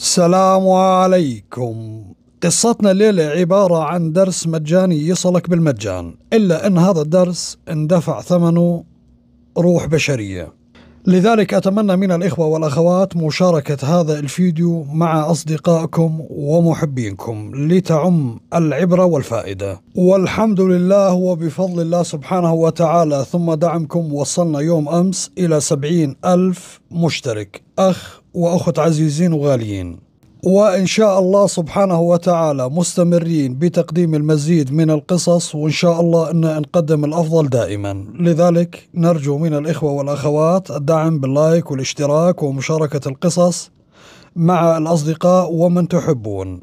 السلام عليكم قصتنا الليلة عبارة عن درس مجاني يصلك بالمجان إلا أن هذا الدرس اندفع ثمنه روح بشرية لذلك أتمنى من الإخوة والأخوات مشاركة هذا الفيديو مع أصدقائكم ومحبينكم لتعم العبرة والفائدة والحمد لله وبفضل الله سبحانه وتعالى ثم دعمكم وصلنا يوم أمس إلى سبعين ألف مشترك أخ وأخت عزيزين وغاليين وإن شاء الله سبحانه وتعالى مستمرين بتقديم المزيد من القصص وإن شاء الله أن نقدم الأفضل دائما لذلك نرجو من الإخوة والأخوات الدعم باللايك والاشتراك ومشاركة القصص مع الأصدقاء ومن تحبون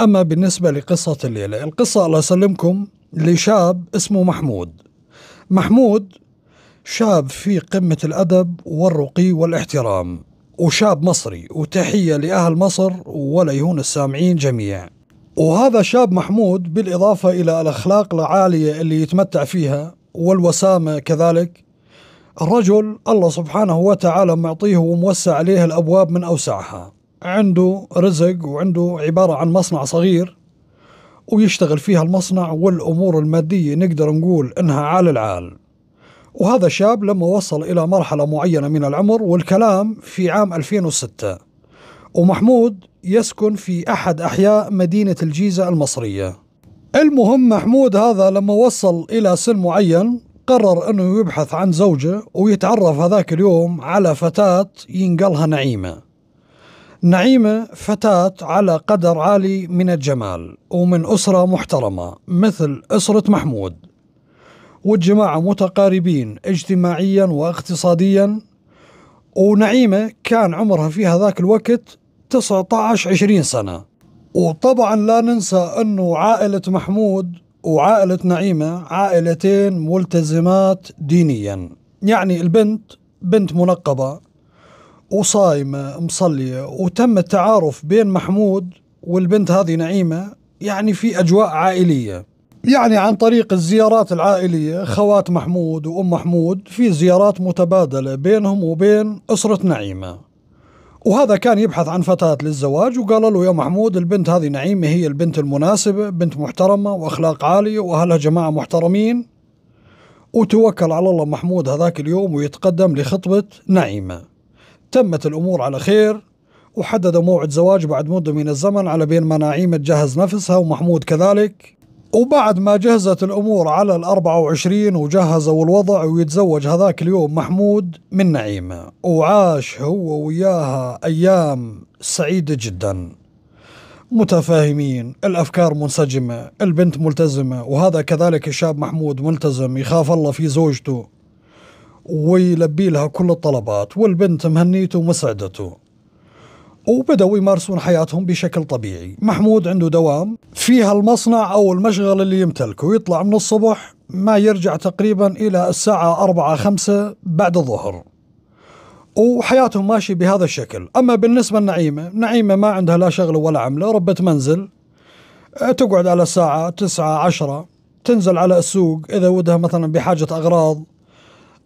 أما بالنسبة لقصة الليلة القصة الله يسلمكم لشاب اسمه محمود محمود شاب في قمة الأدب والرقي والاحترام وشاب مصري وتحية لأهل مصر ولا يهون السامعين جميعا وهذا شاب محمود بالإضافة إلى الأخلاق العالية اللي يتمتع فيها والوسامة كذلك الرجل الله سبحانه وتعالى معطيه وموسع عليه الأبواب من أوسعها عنده رزق وعنده عبارة عن مصنع صغير ويشتغل فيها المصنع والأمور المادية نقدر نقول إنها عال العال وهذا شاب لما وصل إلى مرحلة معينة من العمر والكلام في عام 2006 ومحمود يسكن في أحد أحياء مدينة الجيزة المصرية المهم محمود هذا لما وصل إلى سن معين قرر أنه يبحث عن زوجة ويتعرف هذاك اليوم على فتاة ينقلها نعيمة نعيمة فتاة على قدر عالي من الجمال ومن أسرة محترمة مثل أسرة محمود والجماعة متقاربين اجتماعيا واقتصاديا ونعيمة كان عمرها في هذاك الوقت 19 20 سنة وطبعا لا ننسى أنه عائلة محمود وعائلة نعيمة عائلتين ملتزمات دينيا يعني البنت بنت منقبة وصايمة مصلية وتم التعارف بين محمود والبنت هذه نعيمة يعني في أجواء عائلية يعني عن طريق الزيارات العائلية خوات محمود وأم محمود في زيارات متبادلة بينهم وبين أسرة نعيمة وهذا كان يبحث عن فتاة للزواج وقال له يا محمود البنت هذه نعيمة هي البنت المناسبة بنت محترمة وأخلاق عالية وأهلها جماعة محترمين وتوكل على الله محمود هذاك اليوم ويتقدم لخطبة نعيمة تمت الأمور على خير وحددوا موعد زواج بعد مدة من الزمن على بين ما نعيمة تجهز نفسها ومحمود كذلك وبعد ما جهزت الأمور على الأربعة وعشرين وجهزوا الوضع ويتزوج هذاك اليوم محمود من نعيمة وعاش هو وياها أيام سعيدة جدا متفاهمين الأفكار منسجمة البنت ملتزمة وهذا كذلك الشاب محمود ملتزم يخاف الله في زوجته ويلبي لها كل الطلبات والبنت مهنيته ومسعدته وبدأوا يمارسون حياتهم بشكل طبيعي محمود عنده دوام فيها المصنع أو المشغل اللي يمتلكه يطلع من الصبح ما يرجع تقريبا إلى الساعة أربعة خمسة بعد الظهر وحياتهم ماشي بهذا الشكل أما بالنسبة لنعيمة نعيمة ما عندها لا شغل ولا عملة ربة منزل أه، تقعد على الساعة تسعة عشرة تنزل على السوق إذا ودها مثلا بحاجة أغراض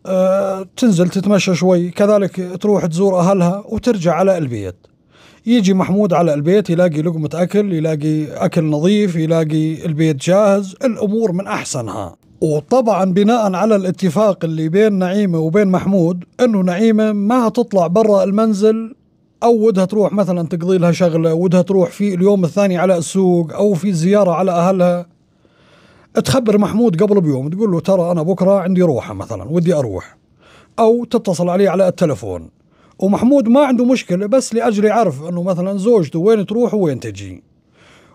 أه، تنزل تتمشى شوي كذلك تروح تزور أهلها وترجع على البيت يجي محمود على البيت يلاقي لقمة أكل يلاقي أكل نظيف يلاقي البيت جاهز الأمور من أحسنها وطبعا بناء على الاتفاق اللي بين نعيمة وبين محمود أنه نعيمة ما هتطلع برا المنزل أو ودها تروح مثلا تقضي لها شغلة ودها تروح في اليوم الثاني على السوق أو في زيارة على أهلها تخبر محمود قبل بيوم تقول له ترى أنا بكرة عندي روحة مثلا ودي أروح أو تتصل عليه على التلفون ومحمود ما عنده مشكله بس لاجل يعرف انه مثلا زوجته وين تروح وين تجي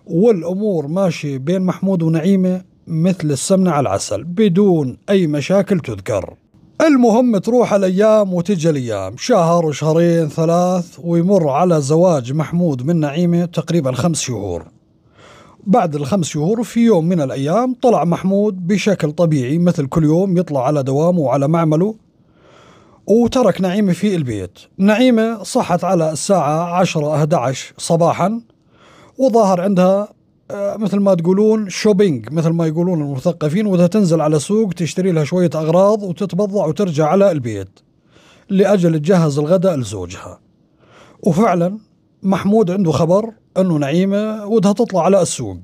والامور ماشيه بين محمود ونعيمه مثل السمنه على العسل بدون اي مشاكل تذكر المهم تروح الايام وتجي الايام شهر وشهرين ثلاث ويمر على زواج محمود من نعيمه تقريبا خمس شهور بعد الخمس شهور في يوم من الايام طلع محمود بشكل طبيعي مثل كل يوم يطلع على دوامه وعلى معمله وترك نعيمة في البيت نعيمة صحت على الساعة 10 11 صباحا وظاهر عندها آه، مثل ما تقولون شوبينج مثل ما يقولون المثقفين وبدها تنزل على سوق تشتري لها شوية أغراض وتتبضع وترجع على البيت لأجل تجهز الغداء لزوجها وفعلا محمود عنده خبر أنه نعيمة ودها تطلع على السوق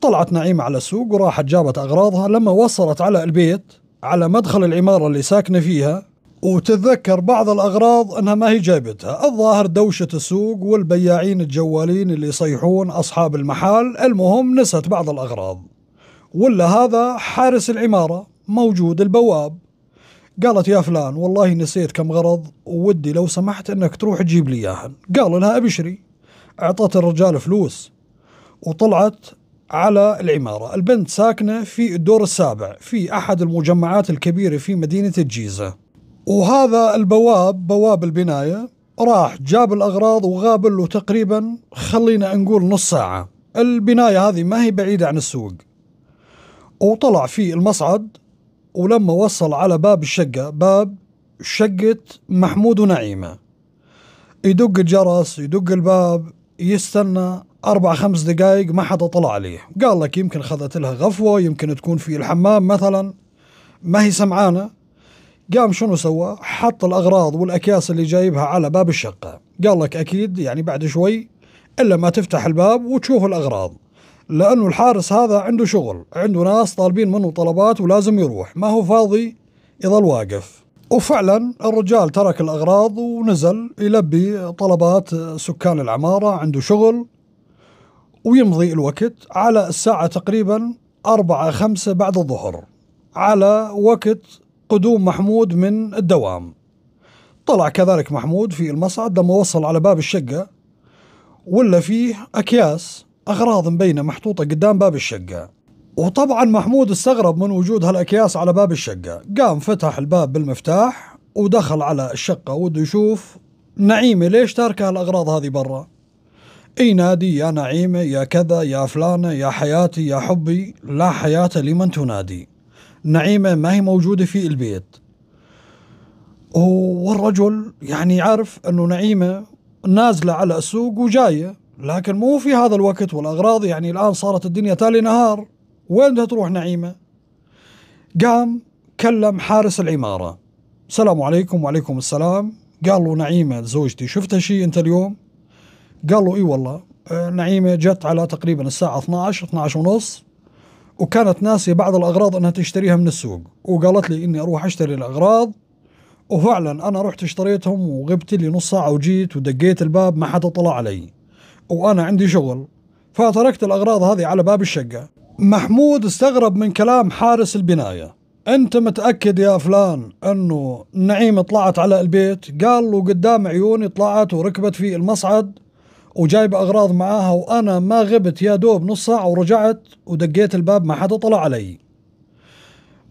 طلعت نعيمة على السوق وراحت جابت أغراضها لما وصلت على البيت على مدخل العمارة اللي ساكنة فيها وتتذكر بعض الأغراض أنها ما هي جايبتها الظاهر دوشة السوق والبياعين الجوالين اللي يصيحون أصحاب المحال المهم نسيت بعض الأغراض ولا هذا حارس العمارة موجود البواب قالت يا فلان والله نسيت كم غرض وودي لو سمحت انك تروح تجيب لي اياهن قال لها ابشري اعطت الرجال فلوس وطلعت على العمارة البنت ساكنة في الدور السابع في أحد المجمعات الكبيرة في مدينة الجيزة وهذا البواب بواب البناية راح جاب الأغراض وغاب له تقريبا خلينا نقول نص ساعة البناية هذه ما هي بعيدة عن السوق وطلع في المصعد ولما وصل على باب الشقة باب شقة محمود ونعيمة يدق الجرس يدق الباب يستنى أربع خمس دقايق ما حدا طلع عليه قال لك يمكن خذت لها غفوة يمكن تكون في الحمام مثلا ما هي سمعانة قام شنو سوى حط الأغراض والأكياس اللي جايبها على باب الشقة قال لك أكيد يعني بعد شوي إلا ما تفتح الباب وتشوف الأغراض لأنه الحارس هذا عنده شغل عنده ناس طالبين منه طلبات ولازم يروح ما هو فاضي يظل واقف وفعلا الرجال ترك الأغراض ونزل يلبي طلبات سكان العمارة عنده شغل ويمضي الوقت على الساعة تقريبا أربعة خمسة بعد الظهر على وقت قدوم محمود من الدوام طلع كذلك محمود في المصعد لما وصل على باب الشقة ولا فيه أكياس أغراض مبينة محطوطة قدام باب الشقة وطبعا محمود استغرب من وجود هالأكياس على باب الشقة قام فتح الباب بالمفتاح ودخل على الشقة وده يشوف نعيمة ليش تاركة هالأغراض هذه برا اي نادي يا نعيمة يا كذا يا فلانة يا حياتي يا حبي لا حياة لمن تنادي نعيمه ما هي موجوده في البيت والرجل يعني عارف انه نعيمه نازله على السوق وجايه لكن مو في هذا الوقت والاغراض يعني الان صارت الدنيا تالي نهار وين بدها تروح نعيمه؟ قام كلم حارس العماره السلام عليكم وعليكم السلام قال له نعيمه زوجتي شفتها شيء انت اليوم؟ قال له اي والله آه، نعيمه جت على تقريبا الساعه 12 12 ونص وكانت ناسي بعض الأغراض أنها تشتريها من السوق وقالت لي إني أروح أشتري الأغراض وفعلا أنا رحت اشتريتهم وغبت لي نص ساعة وجيت ودقيت الباب ما حدا طلع علي وأنا عندي شغل فتركت الأغراض هذه على باب الشقة محمود استغرب من كلام حارس البناية أنت متأكد يا فلان أنه نعيم طلعت على البيت قال له قدام عيوني طلعت وركبت في المصعد وجايب أغراض معاها وأنا ما غبت يا دوب نص ساعة ورجعت ودقيت الباب ما حدا طلع علي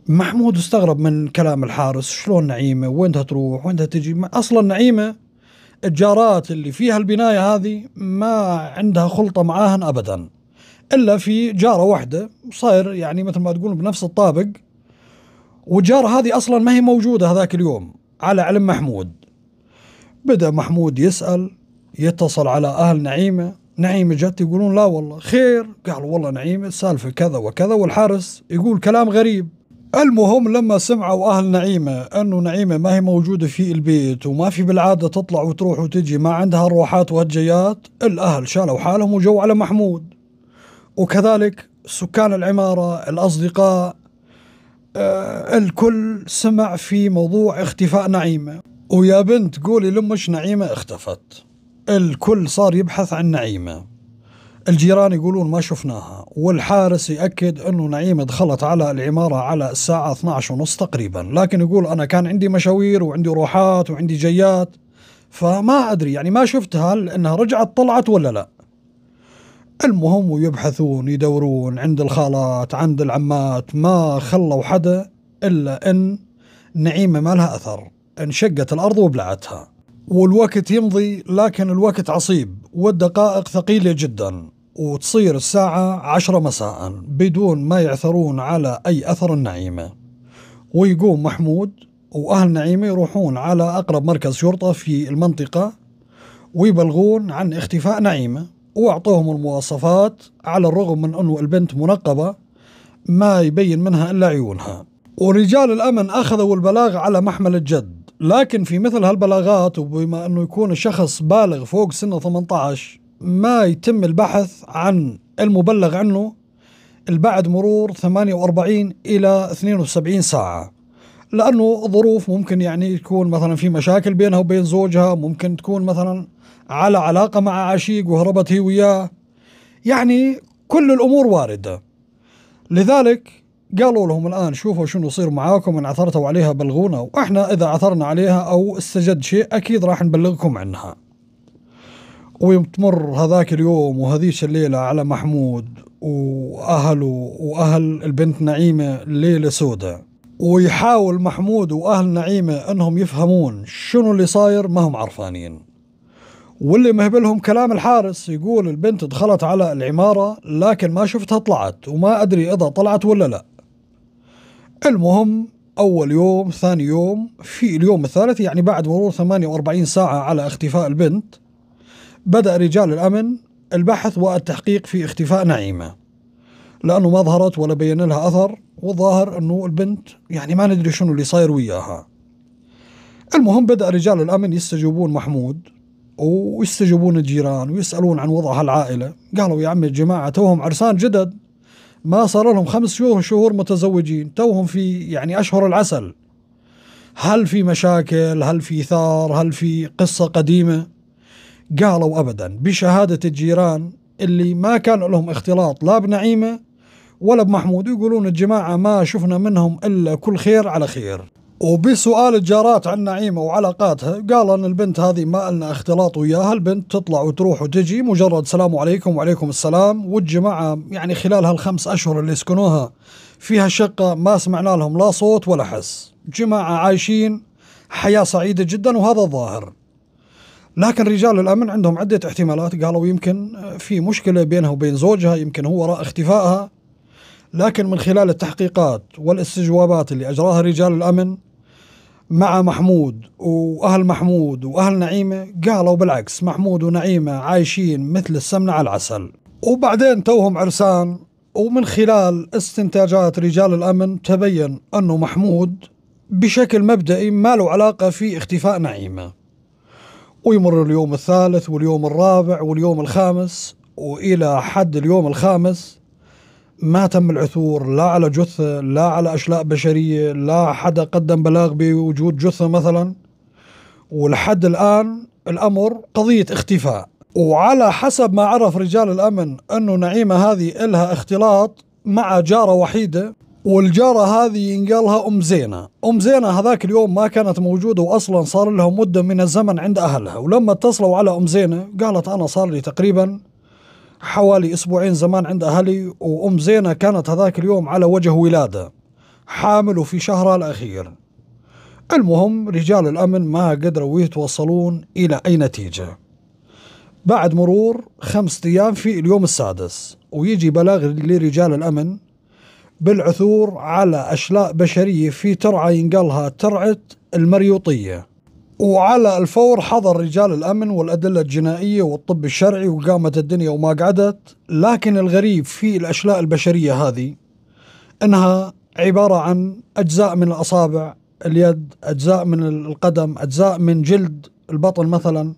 محمود استغرب من كلام الحارس شلون نعيمة وينها تروح وينها تجي أصلا نعيمة الجارات اللي فيها البناية هذه ما عندها خلطة معاهن أبدا إلا في جارة واحدة صاير يعني مثل ما تقول بنفس الطابق والجارة هذه أصلا ما هي موجودة هذاك اليوم على علم محمود بدأ محمود يسأل يتصل على اهل نعيمه نعيمه جت يقولون لا والله خير قالوا والله نعيمه السالفه كذا وكذا والحارس يقول كلام غريب المهم لما سمعوا اهل نعيمه انه نعيمه ما هي موجوده في البيت وما في بالعاده تطلع وتروح وتجي ما عندها روحات وهجيات الاهل شالوا حالهم وجو على محمود وكذلك سكان العماره الاصدقاء آه، الكل سمع في موضوع اختفاء نعيمه ويا بنت قولي لمش نعيمه اختفت الكل صار يبحث عن نعيمة الجيران يقولون ما شفناها والحارس يأكد أنه نعيمة دخلت على العمارة على الساعة 12 ونص تقريبا لكن يقول أنا كان عندي مشاوير وعندي روحات وعندي جيات فما أدري يعني ما شفتها لأنها رجعت طلعت ولا لا المهم ويبحثون يدورون عند الخالات عند العمات ما خلوا حدا إلا أن نعيمة ما لها أثر انشقت الأرض وبلعتها والوقت يمضي لكن الوقت عصيب والدقائق ثقيلة جدا وتصير الساعة عشرة مساء بدون ما يعثرون على أي أثر النعيمة ويقوم محمود وأهل نعيمة يروحون على أقرب مركز شرطة في المنطقة ويبلغون عن اختفاء نعيمة وأعطوهم المواصفات على الرغم من أنه البنت منقبة ما يبين منها إلا عيونها ورجال الأمن أخذوا البلاغ على محمل الجد لكن في مثل هالبلاغات وبما أنه يكون الشخص بالغ فوق سن 18 ما يتم البحث عن المبلغ عنه بعد مرور 48 إلى 72 ساعة لأنه ظروف ممكن يعني تكون مثلا في مشاكل بينها وبين زوجها ممكن تكون مثلا على علاقة مع عشيق وهربت هي وياه يعني كل الأمور واردة لذلك قالوا لهم الآن شوفوا شنو يصير معاكم إن عثرتوا عليها بلغونا وإحنا إذا عثرنا عليها أو استجد شيء أكيد راح نبلغكم عنها ويمتمر هذاك اليوم وهذيش الليلة على محمود وأهله وأهل البنت نعيمة ليلة سودة ويحاول محمود وأهل نعيمة أنهم يفهمون شنو اللي صاير ما هم عرفانين واللي مهبلهم كلام الحارس يقول البنت دخلت على العمارة لكن ما شفتها طلعت وما أدري إذا طلعت ولا لا المهم أول يوم ثاني يوم في اليوم الثالث يعني بعد مرور 48 ساعة على اختفاء البنت بدأ رجال الأمن البحث والتحقيق في اختفاء نعيمة لأنه ما ظهرت ولا بين لها أثر والظاهر أنه البنت يعني ما ندري شنو اللي صاير وياها المهم بدأ رجال الأمن يستجوبون محمود ويستجوبون الجيران ويسألون عن وضعها العائلة قالوا يا عمي الجماعة توهم عرسان جدد ما صار لهم خمس شهور شهور متزوجين توهم في يعني أشهر العسل هل في مشاكل هل في ثار هل في قصة قديمة قالوا أبدا بشهادة الجيران اللي ما كان لهم اختلاط لا بنعيمة ولا بمحمود يقولون الجماعة ما شفنا منهم إلا كل خير على خير وبسؤال الجارات عن نعيمة وعلاقاتها قال أن البنت هذه ما لنا اختلاط وياها البنت تطلع وتروح وتجي مجرد سلام عليكم وعليكم السلام والجماعة يعني خلال هالخمس أشهر اللي سكنوها فيها الشقة ما سمعنا لهم لا صوت ولا حس جماعة عايشين حياة سعيدة جدا وهذا الظاهر لكن رجال الأمن عندهم عدة احتمالات قالوا يمكن في مشكلة بينها وبين زوجها يمكن هو وراء اختفائها لكن من خلال التحقيقات والاستجوابات اللي أجراها رجال الأمن مع محمود واهل محمود واهل نعيمه قالوا بالعكس محمود ونعيمه عايشين مثل السمنه على العسل وبعدين توهم عرسان ومن خلال استنتاجات رجال الامن تبين انه محمود بشكل مبدئي ما له علاقه في اختفاء نعيمه ويمر اليوم الثالث واليوم الرابع واليوم الخامس والى حد اليوم الخامس ما تم العثور لا على جثة لا على أشلاء بشرية لا حدا قدم بلاغ بوجود جثة مثلا ولحد الآن الأمر قضية اختفاء وعلى حسب ما عرف رجال الأمن أنه نعيمة هذه إلها اختلاط مع جارة وحيدة والجارة هذه ينقالها أم زينة أم زينة هذاك اليوم ما كانت موجودة وأصلا صار لها مدة من الزمن عند أهلها ولما اتصلوا على أم زينة قالت أنا صار لي تقريبا حوالي أسبوعين زمان عند أهلي وأم زينة كانت هذاك اليوم على وجه ولادة حامل وفي شهرها الأخير المهم رجال الأمن ما قدروا يتوصلون إلى أي نتيجة بعد مرور خمسة أيام في اليوم السادس ويجي بلاغ لرجال الأمن بالعثور على أشلاء بشرية في ترعة ينقلها ترعة المريوطية وعلى الفور حضر رجال الأمن والأدلة الجنائية والطب الشرعي وقامت الدنيا وما قعدت لكن الغريب في الأشلاء البشرية هذه أنها عبارة عن أجزاء من الأصابع اليد أجزاء من القدم أجزاء من جلد البطن مثلا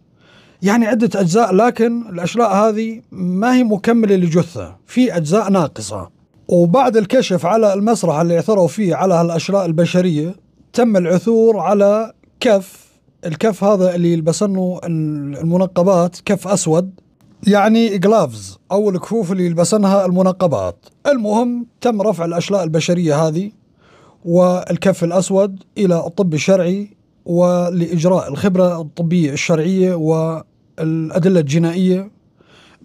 يعني عدة أجزاء لكن الأشلاء هذه ما هي مكملة لجثة في أجزاء ناقصة وبعد الكشف على المسرح اللي عثروا فيه على هالأشلاء البشرية تم العثور على كف الكف هذا اللي يلبسنه المنقبات كف اسود يعني جلافز او الكفوف اللي يلبسنها المنقبات المهم تم رفع الاشلاء البشريه هذه والكف الاسود الى الطب الشرعي ولاجراء الخبره الطبيه الشرعيه والادله الجنائيه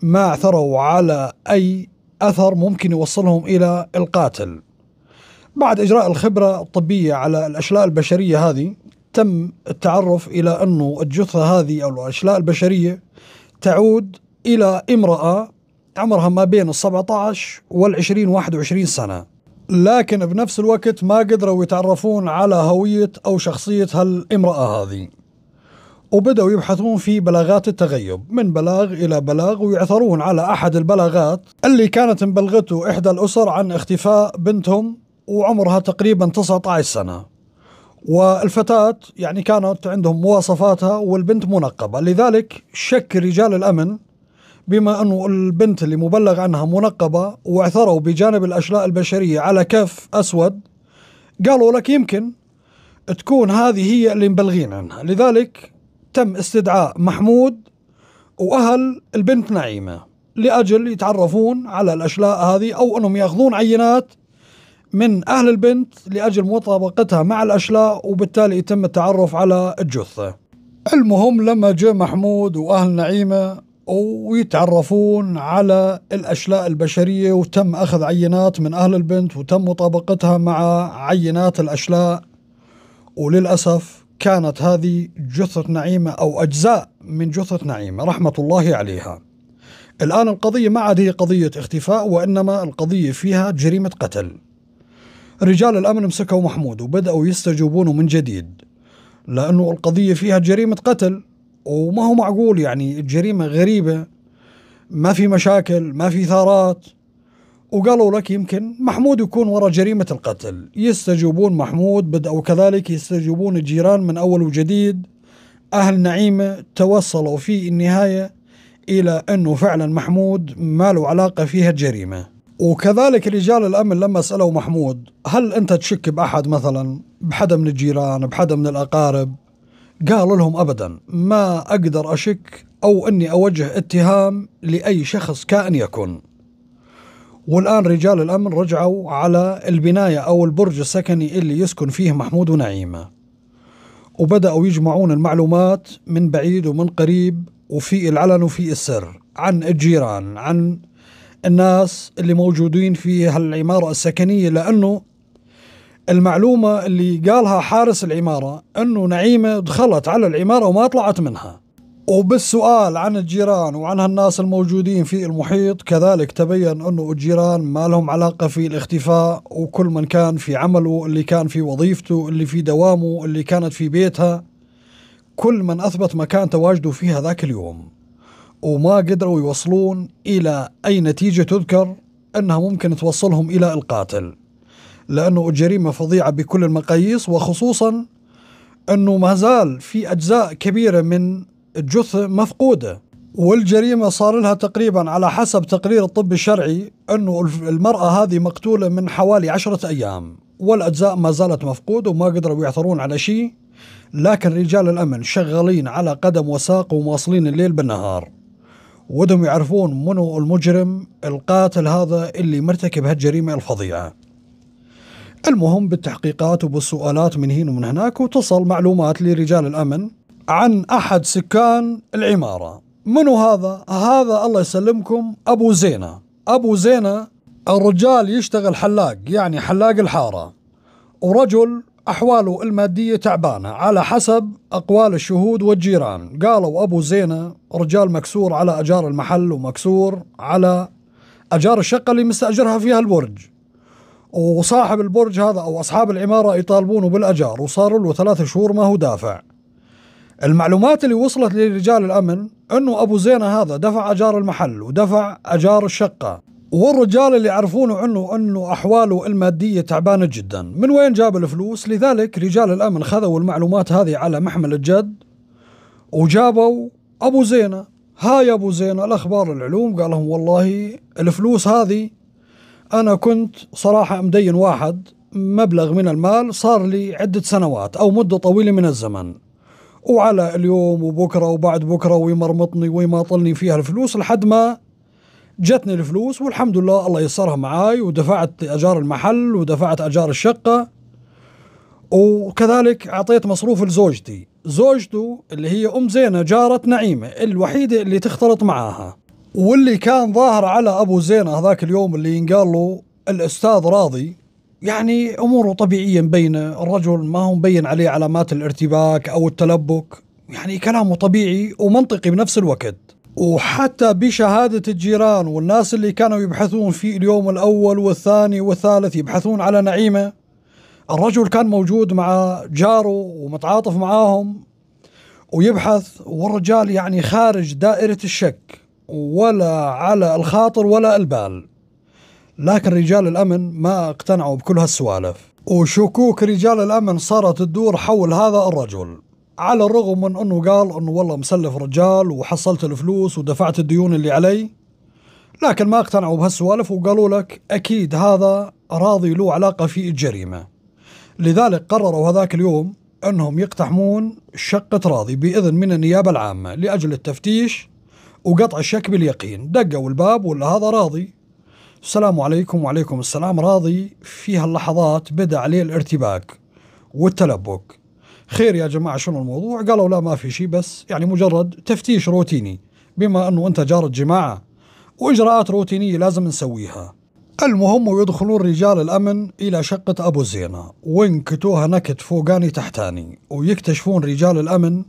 ما عثروا على اي اثر ممكن يوصلهم الى القاتل بعد اجراء الخبره الطبيه على الاشلاء البشريه هذه تم التعرف إلى أنه الجثة هذه أو الأشلاء البشرية تعود إلى امرأة عمرها ما بين ال 17 وال 20 21 سنة لكن بنفس الوقت ما قدروا يتعرفون على هوية أو شخصية هالامرأة هذه وبدأوا يبحثون في بلاغات التغيب من بلاغ إلى بلاغ ويعثرون على أحد البلاغات اللي كانت مبلغته إحدى الأسر عن اختفاء بنتهم وعمرها تقريبا 19 سنة والفتاة يعني كانت عندهم مواصفاتها والبنت منقبة لذلك شك رجال الأمن بما أنه البنت اللي مبلغ عنها منقبة واعثروا بجانب الأشلاء البشرية على كف أسود قالوا لك يمكن تكون هذه هي اللي مبلغين عنها لذلك تم استدعاء محمود وأهل البنت نعيمة لأجل يتعرفون على الأشلاء هذه أو أنهم يأخذون عينات من أهل البنت لأجل مطابقتها مع الأشلاء وبالتالي يتم التعرف على الجثة المهم لما جاء محمود وأهل نعيمة ويتعرفون على الأشلاء البشرية وتم أخذ عينات من أهل البنت وتم مطابقتها مع عينات الأشلاء وللأسف كانت هذه جثة نعيمة أو أجزاء من جثة نعيمة رحمة الله عليها الآن القضية ما عاد هي قضية اختفاء وإنما القضية فيها جريمة قتل رجال الأمن مسكوا محمود وبدأوا يستجوبونه من جديد لأنه القضية فيها جريمة قتل وما هو معقول يعني الجريمة غريبة ما في مشاكل ما في ثارات وقالوا لك يمكن محمود يكون وراء جريمة القتل يستجوبون محمود بدأوا كذلك يستجوبون الجيران من أول وجديد أهل نعيمة توصلوا في النهاية إلى أنه فعلا محمود ما له علاقة فيها الجريمة وكذلك رجال الامن لما سالوا محمود هل انت تشك باحد مثلا بحدا من الجيران بحدا من الاقارب قالوا لهم ابدا ما اقدر اشك او اني اوجه اتهام لاي شخص كائن يكن والان رجال الامن رجعوا على البنايه او البرج السكني اللي يسكن فيه محمود ونعيمه وبداوا يجمعون المعلومات من بعيد ومن قريب وفي العلن وفي السر عن الجيران عن الناس اللي موجودين في هالعمارة السكنية لأنه المعلومة اللي قالها حارس العمارة أنه نعيمة دخلت على العمارة وما طلعت منها وبالسؤال عن الجيران وعن هالناس الموجودين في المحيط كذلك تبين أنه الجيران ما لهم علاقة في الاختفاء وكل من كان في عمله اللي كان في وظيفته اللي في دوامه اللي كانت في بيتها كل من أثبت مكان تواجده فيها ذاك اليوم وما قدروا يوصلون إلى أي نتيجة تذكر أنها ممكن توصلهم إلى القاتل لأنه جريمة فظيعة بكل المقاييس وخصوصا أنه ما زال في أجزاء كبيرة من الجثة مفقودة والجريمة صار لها تقريبا على حسب تقرير الطب الشرعي أنه المرأة هذه مقتولة من حوالي عشرة أيام والأجزاء ما زالت مفقودة وما قدروا يعثرون على شيء لكن رجال الأمن شغالين على قدم وساق ومواصلين الليل بالنهار ودهم يعرفون منو المجرم القاتل هذا اللي مرتكب هالجريمة الفظيعة المهم بالتحقيقات وبالسؤالات من هنا ومن هناك وتصل معلومات لرجال الأمن عن أحد سكان العمارة منو هذا؟ هذا الله يسلمكم أبو زينة أبو زينة الرجال يشتغل حلاق يعني حلاق الحارة ورجل أحواله المادية تعبانة على حسب أقوال الشهود والجيران قالوا أبو زينة رجال مكسور على أجار المحل ومكسور على أجار الشقة اللي مستأجرها فيها البرج وصاحب البرج هذا أو أصحاب العمارة يطالبونه بالأجار وصار له ثلاثة شهور ما هو دافع المعلومات اللي وصلت لرجال الأمن أنه أبو زينة هذا دفع أجار المحل ودفع أجار الشقة والرجال اللي يعرفونه عنه انه احواله الماديه تعبانه جدا، من وين جاب الفلوس؟ لذلك رجال الامن خذوا المعلومات هذه على محمل الجد وجابوا ابو زينه، هاي ابو زينه الاخبار العلوم قال لهم والله الفلوس هذه انا كنت صراحه مدين واحد مبلغ من المال صار لي عده سنوات او مده طويله من الزمن. وعلى اليوم وبكره وبعد بكره ويمرمطني ويماطلني فيها الفلوس لحد ما جتني الفلوس والحمد لله الله يسرها معاي ودفعت اجار المحل ودفعت اجار الشقه وكذلك اعطيت مصروف لزوجتي زوجته اللي هي ام زينه جاره نعيمه الوحيده اللي تختلط معاها واللي كان ظاهر على ابو زينه هذاك اليوم اللي ينقال له الاستاذ راضي يعني اموره طبيعيه مبينه الرجل ما هو مبين عليه علامات الارتباك او التلبك يعني كلامه طبيعي ومنطقي بنفس الوقت وحتى بشهادة الجيران والناس اللي كانوا يبحثون في اليوم الأول والثاني والثالث يبحثون على نعيمة الرجل كان موجود مع جاره ومتعاطف معاهم ويبحث والرجال يعني خارج دائرة الشك ولا على الخاطر ولا البال لكن رجال الأمن ما اقتنعوا بكل هالسوالف وشكوك رجال الأمن صارت تدور حول هذا الرجل على الرغم من انه قال انه والله مسلف رجال وحصلت الفلوس ودفعت الديون اللي علي لكن ما اقتنعوا بهالسوالف وقالوا لك اكيد هذا راضي له علاقه في الجريمه لذلك قرروا هذاك اليوم انهم يقتحمون شقه راضي باذن من النيابه العامه لاجل التفتيش وقطع الشك باليقين دقوا الباب ولا هذا راضي السلام عليكم وعليكم السلام راضي في هاللحظات بدا عليه الارتباك والتلبك خير يا جماعه شنو الموضوع؟ قالوا لا ما في شيء بس يعني مجرد تفتيش روتيني بما انه انت جار الجماعه واجراءات روتينيه لازم نسويها. المهم ويدخلون رجال الأمن إلى شقة أبو زينة وينكتوها نكت فوقاني تحتاني ويكتشفون رجال الأمن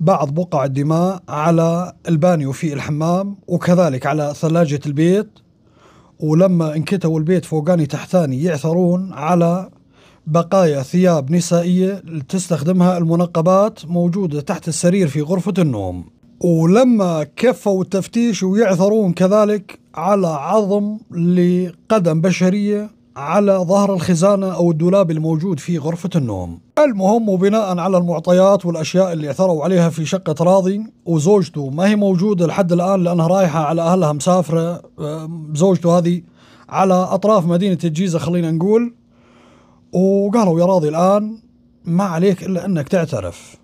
بعض بقع الدماء على البانيو في الحمام وكذلك على ثلاجة البيت ولما انكتوا البيت فوقاني تحتاني يعثرون على بقايا ثياب نسائية تستخدمها المنقبات موجودة تحت السرير في غرفة النوم ولما كفوا التفتيش ويعثرون كذلك على عظم لقدم بشرية على ظهر الخزانة أو الدولاب الموجود في غرفة النوم المهم وبناء على المعطيات والأشياء اللي اعثروا عليها في شقة راضي وزوجته ما هي موجودة لحد الآن لأنها رايحة على أهلها مسافرة زوجته هذه على أطراف مدينة الجيزة خلينا نقول وقالوا يا راضي الآن ما عليك إلا أنك تعترف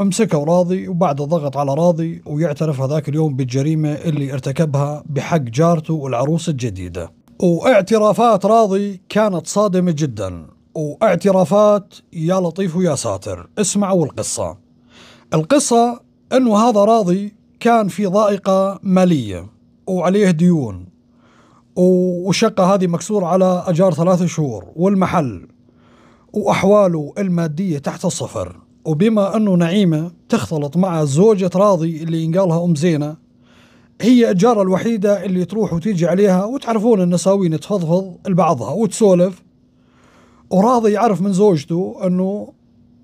امسكه راضي وبعد ضغط على راضي ويعترف هذاك اليوم بالجريمة اللي ارتكبها بحق جارته والعروس الجديدة واعترافات راضي كانت صادمة جدا واعترافات يا لطيف ويا ساتر اسمعوا القصة القصة انه هذا راضي كان في ضائقة مالية وعليه ديون والشقة هذه مكسور على أجار ثلاثة شهور والمحل وأحواله المادية تحت الصفر وبما أنه نعيمة تختلط مع زوجة راضي اللي ينقالها أم زينة هي الجارة الوحيدة اللي تروح وتيجي عليها وتعرفون النساوين تفضفض لبعضها وتسولف وراضي يعرف من زوجته أنه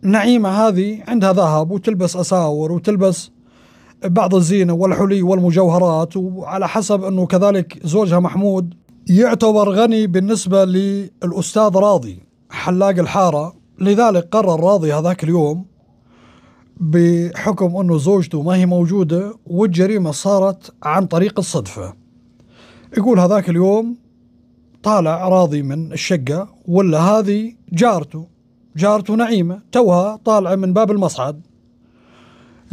نعيمة هذه عندها ذهب وتلبس أساور وتلبس بعض الزينة والحلي والمجوهرات وعلى حسب أنه كذلك زوجها محمود يعتبر غني بالنسبة للأستاذ راضي حلاق الحارة لذلك قرر راضي هذاك اليوم بحكم أنه زوجته ما هي موجودة والجريمة صارت عن طريق الصدفة يقول هذاك اليوم طالع راضي من الشقة ولا هذه جارته جارته نعيمة توها طالعة من باب المصعد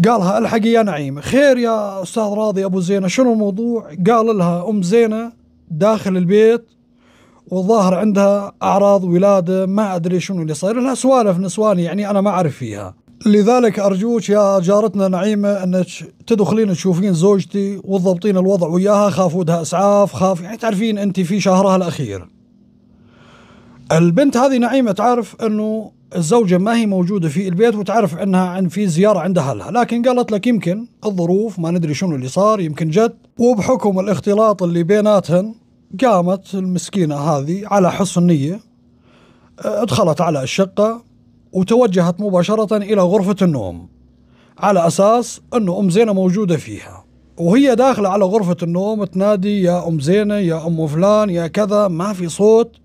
قالها الحقي يا نعيمة خير يا أستاذ راضي أبو زينة شنو الموضوع قال لها أم زينة داخل البيت والظاهر عندها أعراض ولادة ما أدري شنو اللي صاير لها سوالف نسواني يعني أنا ما أعرف فيها لذلك أرجوك يا جارتنا نعيمة أنك تدخلين تشوفين زوجتي وتضبطين الوضع وياها خاف ودها إسعاف خاف يعني تعرفين أنت في شهرها الأخير البنت هذه نعيمة تعرف أنه الزوجة ما هي موجودة في البيت وتعرف أنها عن في زيارة عند أهلها لكن قالت لك يمكن الظروف ما ندري شنو اللي صار يمكن جد وبحكم الاختلاط اللي بيناتهن قامت المسكينة هذه على حسن نية آه، ادخلت على الشقة وتوجهت مباشرة إلى غرفة النوم على أساس أنه أم زينة موجودة فيها وهي داخلة على غرفة النوم تنادي يا أم زينة يا أم فلان يا كذا ما في صوت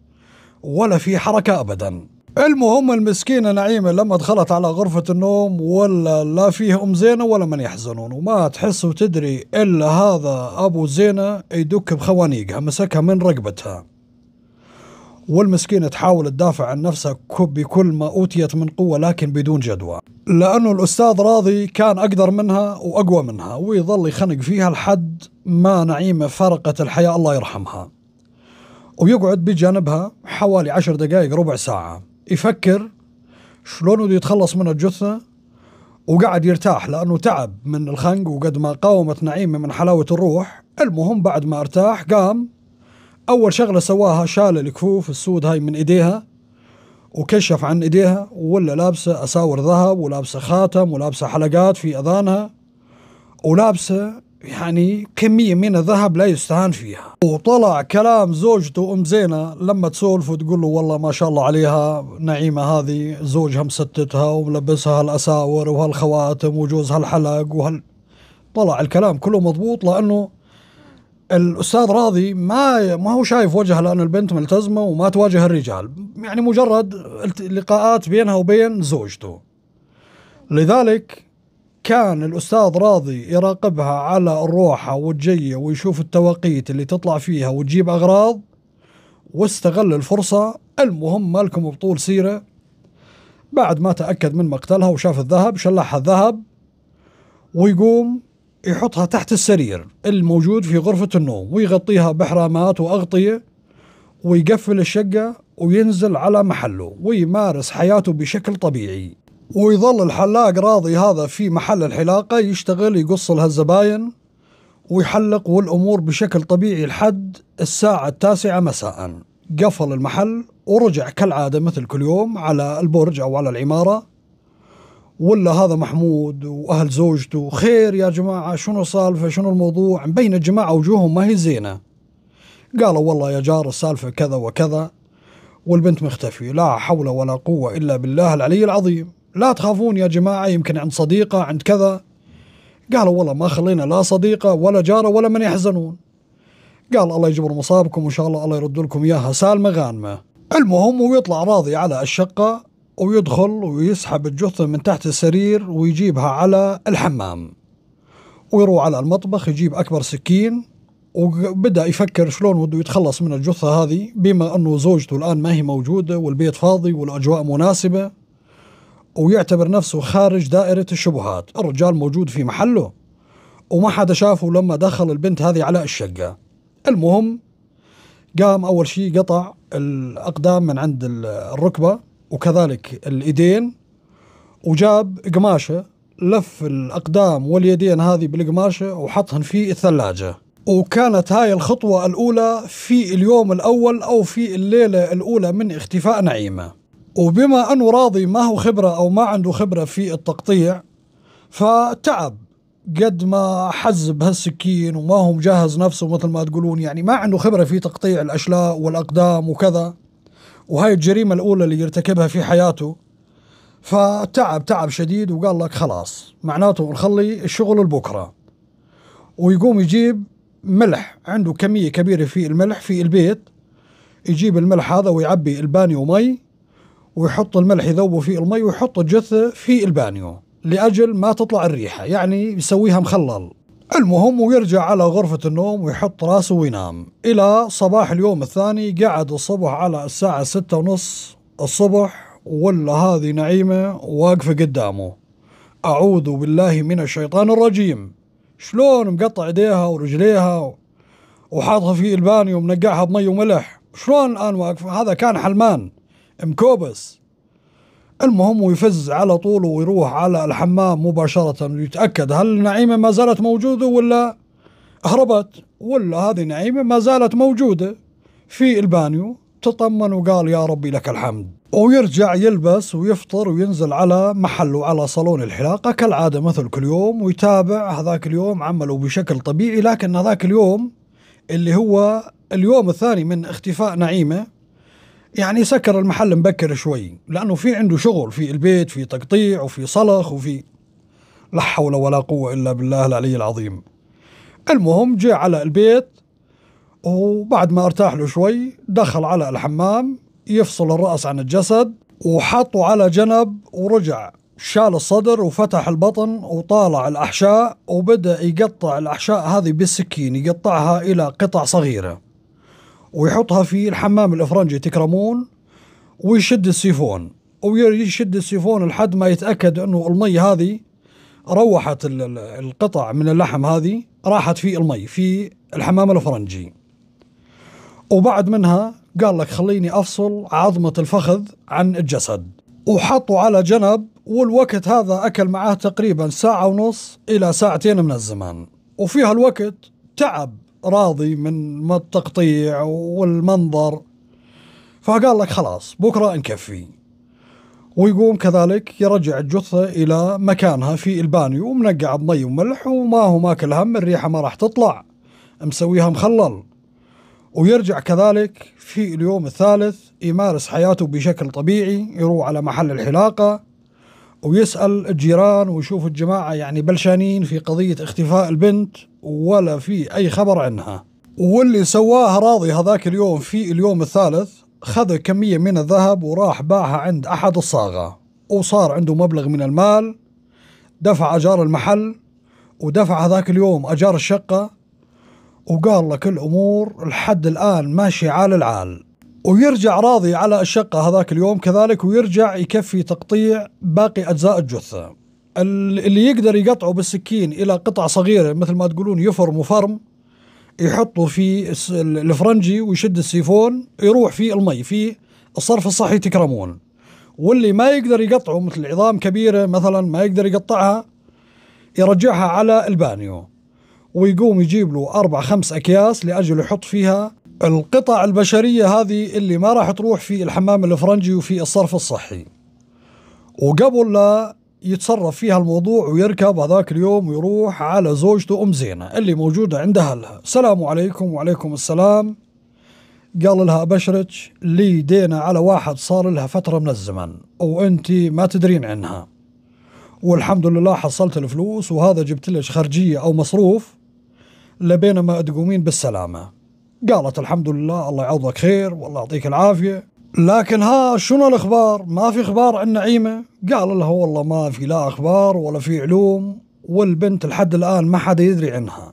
ولا في حركة أبدا المهم المسكينة نعيمة لما دخلت على غرفة النوم ولا لا فيه أم زينة ولا من يحزنون وما تحس وتدري إلا هذا أبو زينة يدك بخوانيقها مسكها من رقبتها والمسكينة تحاول تدافع عن نفسها بكل ما أوتيت من قوة لكن بدون جدوى لأنه الأستاذ راضي كان أقدر منها وأقوى منها ويظل يخنق فيها لحد ما نعيمة فرقت الحياة الله يرحمها ويقعد بجانبها حوالي عشر دقائق ربع ساعة يفكر شلون بده يتخلص من الجثة وقعد يرتاح لأنه تعب من الخنق وقد ما قاومت نعيمة من حلاوة الروح المهم بعد ما ارتاح قام أول شغلة سواها شال الكفوف السود هاي من إيديها وكشف عن إيديها ولا لابسة أساور ذهب ولابسة خاتم ولابسة حلقات في أذانها ولابسة يعني كمية من الذهب لا يستهان فيها وطلع كلام زوجته أم زينة لما تسولف وتقول له والله ما شاء الله عليها نعيمة هذه زوجها مستتها وملبسها الأساور وهالخواتم وجوزها الحلق وهال طلع الكلام كله مضبوط لأنه الأستاذ راضي ما ما هو شايف وجهها لأن البنت ملتزمة وما تواجه الرجال يعني مجرد لقاءات بينها وبين زوجته لذلك كان الأستاذ راضي يراقبها على الروحة والجيه ويشوف التواقيت اللي تطلع فيها وتجيب أغراض واستغل الفرصة المهم مالكم بطول سيرة بعد ما تأكد من مقتلها وشاف الذهب شلحها الذهب ويقوم يحطها تحت السرير الموجود في غرفة النوم ويغطيها بحرامات وأغطية ويقفل الشقة وينزل على محله ويمارس حياته بشكل طبيعي ويظل الحلاق راضي هذا في محل الحلاقة يشتغل يقص لها الزباين ويحلق والأمور بشكل طبيعي لحد الساعة التاسعة مساء قفل المحل ورجع كالعادة مثل كل يوم على البرج أو على العمارة ولا هذا محمود وأهل زوجته خير يا جماعة شنو السالفة شنو الموضوع بين الجماعة وجوههم ما هي زينة قالوا والله يا جار السالفة كذا وكذا والبنت مختفي لا حول ولا قوة إلا بالله العلي العظيم لا تخافون يا جماعة يمكن عند صديقة عند كذا قالوا والله ما خلينا لا صديقة ولا جارة ولا من يحزنون قال الله يجبر مصابكم وإن شاء الله الله يرد لكم إياها سالمة غانمة المهم ويطلع راضي على الشقة ويدخل ويسحب الجثة من تحت السرير ويجيبها على الحمام ويروح على المطبخ يجيب أكبر سكين وبدأ يفكر شلون بده يتخلص من الجثة هذه بما أنه زوجته الآن ما هي موجودة والبيت فاضي والأجواء مناسبة ويعتبر نفسه خارج دائرة الشبهات الرجال موجود في محله وما حدا شافه لما دخل البنت هذه على الشقة المهم قام أول شيء قطع الأقدام من عند الركبة وكذلك الإيدين وجاب قماشة لف الأقدام واليدين هذه بالقماشة وحطهن في الثلاجة وكانت هاي الخطوة الأولى في اليوم الأول أو في الليلة الأولى من اختفاء نعيمة وبما أنه راضي ما هو خبرة أو ما عنده خبرة في التقطيع فتعب قد ما حز بهالسكين وما هو مجهز نفسه مثل ما تقولون يعني ما عنده خبرة في تقطيع الأشلاء والأقدام وكذا وهاي الجريمة الأولى اللي يرتكبها في حياته فتعب تعب شديد وقال لك خلاص معناته نخلي الشغل لبكرة ويقوم يجيب ملح عنده كمية كبيرة في الملح في البيت يجيب الملح هذا ويعبي الباني ومي ويحط الملح يذوبه في المي ويحط الجثة في البانيو لأجل ما تطلع الريحة يعني يسويها مخلل المهم ويرجع على غرفة النوم ويحط راسه وينام إلى صباح اليوم الثاني قعد الصبح على الساعة ستة ونص الصبح ولا هذه نعيمة واقفة قدامه أعوذ بالله من الشيطان الرجيم شلون مقطع ايديها ورجليها وحاطها في البانيو ومنقعها بمي وملح شلون الآن واقفة هذا كان حلمان مكوبس المهم ويفز على طول ويروح على الحمام مباشرة ويتأكد هل نعيمة ما زالت موجودة ولا هربت ولا هذه نعيمة ما زالت موجودة في البانيو تطمن وقال يا ربي لك الحمد ويرجع يلبس ويفطر وينزل على محله على صالون الحلاقة كالعادة مثل كل يوم ويتابع هذاك اليوم عمله بشكل طبيعي لكن هذاك اليوم اللي هو اليوم الثاني من اختفاء نعيمة يعني سكر المحل مبكر شوي لانه في عنده شغل في البيت في تقطيع وفي صلخ وفي لا حول ولا قوه الا بالله العلي العظيم المهم جاء على البيت وبعد ما ارتاح له شوي دخل على الحمام يفصل الراس عن الجسد وحطه على جنب ورجع شال الصدر وفتح البطن وطالع الأحشاء وبدأ يقطع الأحشاء هذه بالسكين يقطعها إلى قطع صغيرة ويحطها في الحمام الافرنجي تكرمون ويشد السيفون ويشد السيفون لحد ما يتاكد انه المي هذه روحت القطع من اللحم هذه راحت في المي في الحمام الفرنجي وبعد منها قال لك خليني افصل عظمه الفخذ عن الجسد وحطوا على جنب والوقت هذا اكل معاه تقريبا ساعه ونص الى ساعتين من الزمان وفي هالوقت تعب راضي من التقطيع والمنظر فقال لك خلاص بكرة نكفي ويقوم كذلك يرجع الجثة إلى مكانها في البانيو ومنقع بمي وملح وما هو ماكل هم الريحة ما راح تطلع مسويها مخلل ويرجع كذلك في اليوم الثالث يمارس حياته بشكل طبيعي يروح على محل الحلاقة ويسال الجيران ويشوف الجماعه يعني بلشانين في قضيه اختفاء البنت ولا في اي خبر عنها واللي سواه راضي هذاك اليوم في اليوم الثالث خذ كمية من الذهب وراح باعها عند أحد الصاغة وصار عنده مبلغ من المال دفع أجار المحل ودفع هذاك اليوم أجار الشقة وقال لك الأمور لحد الآن ماشي عال العال ويرجع راضي على الشقة هذاك اليوم كذلك ويرجع يكفي تقطيع باقي أجزاء الجثة اللي يقدر يقطعه بالسكين إلى قطع صغيرة مثل ما تقولون يفرم وفرم يحطه في الفرنجي ويشد السيفون يروح في المي في الصرف الصحي تكرمون واللي ما يقدر يقطعه مثل عظام كبيرة مثلا ما يقدر يقطعها يرجعها على البانيو ويقوم يجيب له أربع خمس أكياس لأجل يحط فيها القطع البشرية هذه اللي ما راح تروح في الحمام الفرنجي وفي الصرف الصحي وقبل لا يتصرف فيها الموضوع ويركب هذاك اليوم ويروح على زوجته أم زينة اللي موجودة عند أهلها السلام عليكم وعليكم السلام قال لها أبشرك لي دينا على واحد صار لها فترة من الزمن وأنت ما تدرين عنها والحمد لله حصلت الفلوس وهذا جبت لك خرجية أو مصروف لبين ما تقومين بالسلامة قالت الحمد لله الله يعوضك خير والله يعطيك العافية لكن ها شنو الأخبار ما في أخبار عن نعيمة قال لها والله ما في لا أخبار ولا في علوم والبنت لحد الآن ما حدا يدري عنها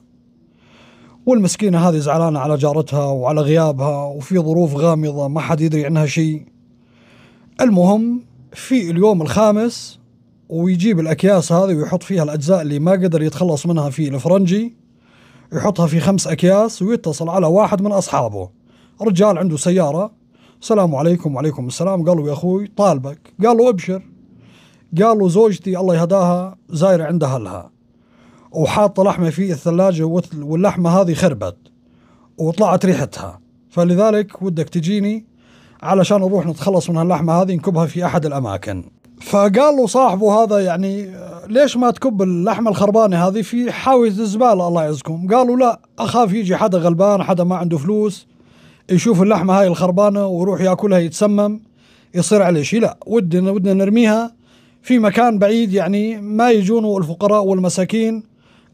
والمسكينة هذه زعلانة على جارتها وعلى غيابها وفي ظروف غامضة ما حد يدري عنها شيء المهم في اليوم الخامس ويجيب الأكياس هذه ويحط فيها الأجزاء اللي ما قدر يتخلص منها في الفرنجي يحطها في خمس أكياس ويتصل على واحد من أصحابه رجال عنده سيارة السلام عليكم وعليكم السلام قالوا يا أخوي طالبك قال له أبشر قال له زوجتي الله يهداها زايرة عند أهلها وحاطة لحمة في الثلاجة واللحمة هذه خربت وطلعت ريحتها فلذلك ودك تجيني علشان نروح نتخلص من هاللحمة هذه نكبها في أحد الأماكن فقال له صاحبه هذا يعني ليش ما تكب اللحمه الخربانه هذه في حاويه الزباله الله يعزكم قالوا لا اخاف يجي حدا غلبان حدا ما عنده فلوس يشوف اللحمه هاي الخربانه ويروح ياكلها يتسمم يصير عليه شيء لا ودنا ودنا نرميها في مكان بعيد يعني ما يجونه الفقراء والمساكين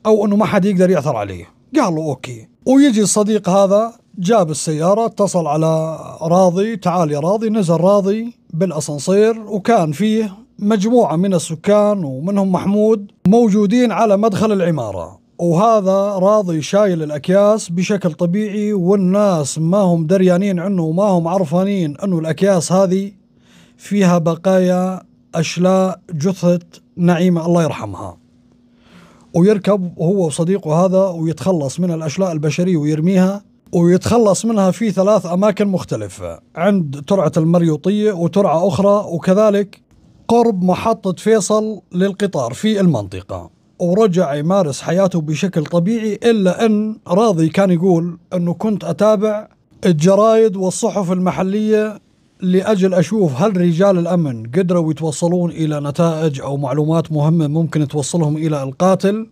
او انه ما حد يقدر يعثر عليه قالوا اوكي ويجي الصديق هذا جاب السيارة اتصل على راضي تعال يا راضي نزل راضي بالأسانسير وكان فيه مجموعة من السكان ومنهم محمود موجودين على مدخل العمارة وهذا راضي شايل الأكياس بشكل طبيعي والناس ما هم دريانين عنه وما هم عرفانين أنه الأكياس هذه فيها بقايا أشلاء جثة نعيمة الله يرحمها ويركب هو وصديقه هذا ويتخلص من الأشلاء البشرية ويرميها ويتخلص منها في ثلاث أماكن مختلفة عند ترعة المريوطية وترعة أخرى وكذلك قرب محطة فيصل للقطار في المنطقة ورجع يمارس حياته بشكل طبيعي إلا أن راضي كان يقول أنه كنت أتابع الجرايد والصحف المحلية لأجل أشوف هل رجال الأمن قدروا يتوصلون إلى نتائج أو معلومات مهمة ممكن توصلهم إلى القاتل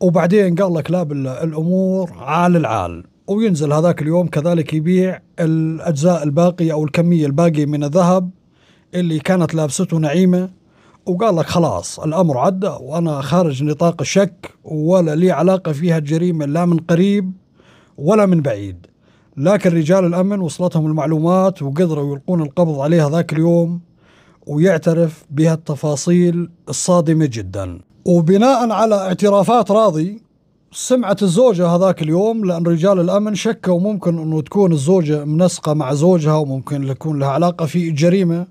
وبعدين قال لك لا بالله الأمور عال العال وينزل هذاك اليوم كذلك يبيع الأجزاء الباقية أو الكمية الباقية من الذهب اللي كانت لابسته نعيمة وقال لك خلاص الأمر عدى وأنا خارج نطاق الشك ولا لي علاقة فيها الجريمة لا من قريب ولا من بعيد لكن رجال الأمن وصلتهم المعلومات وقدروا يلقون القبض عليها ذاك اليوم ويعترف بها التفاصيل الصادمة جدا وبناء على اعترافات راضي سمعت الزوجة هذاك اليوم لأن رجال الأمن شكوا ممكن أنه تكون الزوجة منسقة مع زوجها وممكن يكون لها علاقة في الجريمة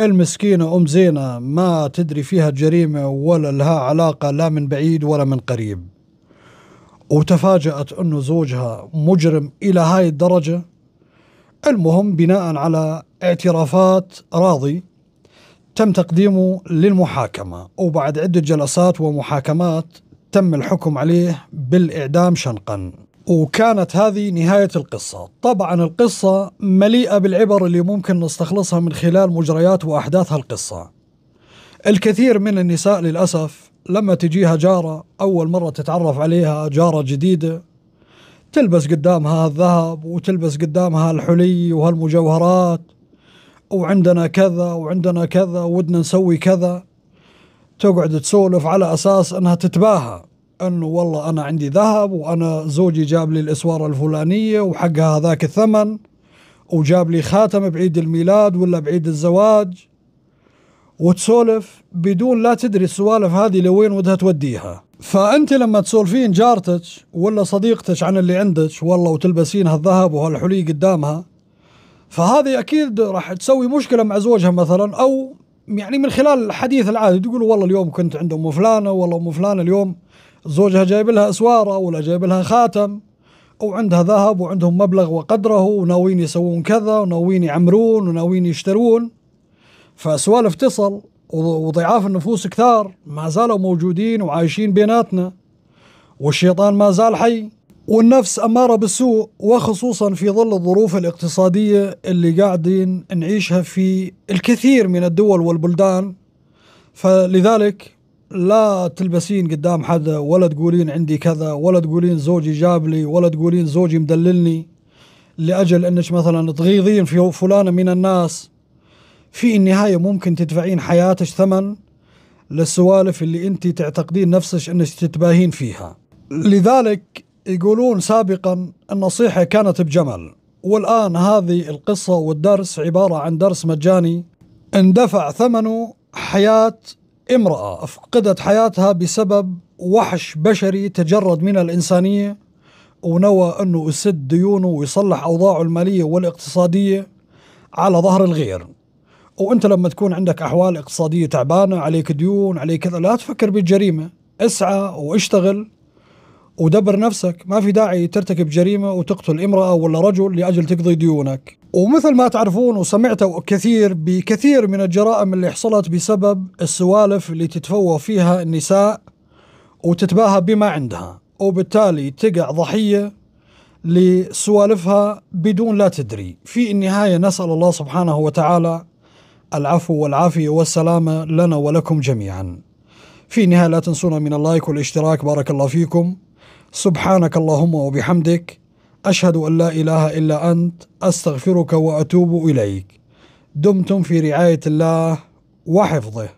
المسكينة أم زينة ما تدري فيها الجريمة ولا لها علاقة لا من بعيد ولا من قريب وتفاجأت أنه زوجها مجرم إلى هاي الدرجة المهم بناء على اعترافات راضي تم تقديمه للمحاكمة وبعد عدة جلسات ومحاكمات تم الحكم عليه بالإعدام شنقاً وكانت هذه نهاية القصة طبعا القصة مليئة بالعبر اللي ممكن نستخلصها من خلال مجريات وأحداث هالقصة الكثير من النساء للأسف لما تجيها جارة أول مرة تتعرف عليها جارة جديدة تلبس قدامها الذهب وتلبس قدامها الحلي وهالمجوهرات وعندنا كذا وعندنا كذا ودنا نسوي كذا تقعد تسولف على أساس أنها تتباهى انه والله انا عندي ذهب وانا زوجي جاب لي الاسواره الفلانيه وحقها هذاك الثمن وجاب لي خاتم بعيد الميلاد ولا بعيد الزواج وتسولف بدون لا تدري السوالف هذه لوين ودها توديها فانت لما تسولفين جارتك ولا صديقتك عن اللي عندك والله وتلبسين هالذهب وهالحلي قدامها فهذه اكيد راح تسوي مشكله مع زوجها مثلا او يعني من خلال الحديث العادي تقول والله اليوم كنت عند ام فلانه والله ام فلانه اليوم زوجها جايب لها اسواره ولا جايب لها خاتم او عندها ذهب وعندهم مبلغ وقدره وناويين يسوون كذا وناويين يعمرون وناويين يشترون فسوالف تصل وضعاف النفوس كثار ما زالوا موجودين وعايشين بيناتنا والشيطان ما زال حي والنفس أمارة بالسوء وخصوصا في ظل الظروف الاقتصادية اللي قاعدين نعيشها في الكثير من الدول والبلدان فلذلك لا تلبسين قدام حدا ولا تقولين عندي كذا ولا تقولين زوجي جاب لي ولا تقولين زوجي مدللني لأجل أنك مثلا تغيظين في فلانة من الناس في النهاية ممكن تدفعين حياتك ثمن للسوالف اللي أنت تعتقدين نفسك أنك تتباهين فيها لذلك يقولون سابقا النصيحة كانت بجمل والآن هذه القصة والدرس عبارة عن درس مجاني اندفع ثمنه حياة امرأة أفقدت حياتها بسبب وحش بشري تجرد من الإنسانية ونوى أنه يسد ديونه ويصلح أوضاعه المالية والاقتصادية على ظهر الغير وانت لما تكون عندك احوال اقتصاديه تعبانه عليك ديون عليك كذا لا تفكر بالجريمه اسعى واشتغل ودبر نفسك ما في داعي ترتكب جريمة وتقتل امرأة ولا رجل لأجل تقضي ديونك ومثل ما تعرفون وسمعتوا كثير بكثير من الجرائم اللي حصلت بسبب السوالف اللي تتفوه فيها النساء وتتباهى بما عندها وبالتالي تقع ضحية لسوالفها بدون لا تدري في النهاية نسأل الله سبحانه وتعالى العفو والعافية والسلامة لنا ولكم جميعا في النهاية لا تنسونا من اللايك والاشتراك بارك الله فيكم سبحانك اللهم وبحمدك أشهد أن لا إله إلا أنت أستغفرك وأتوب إليك دمتم في رعاية الله وحفظه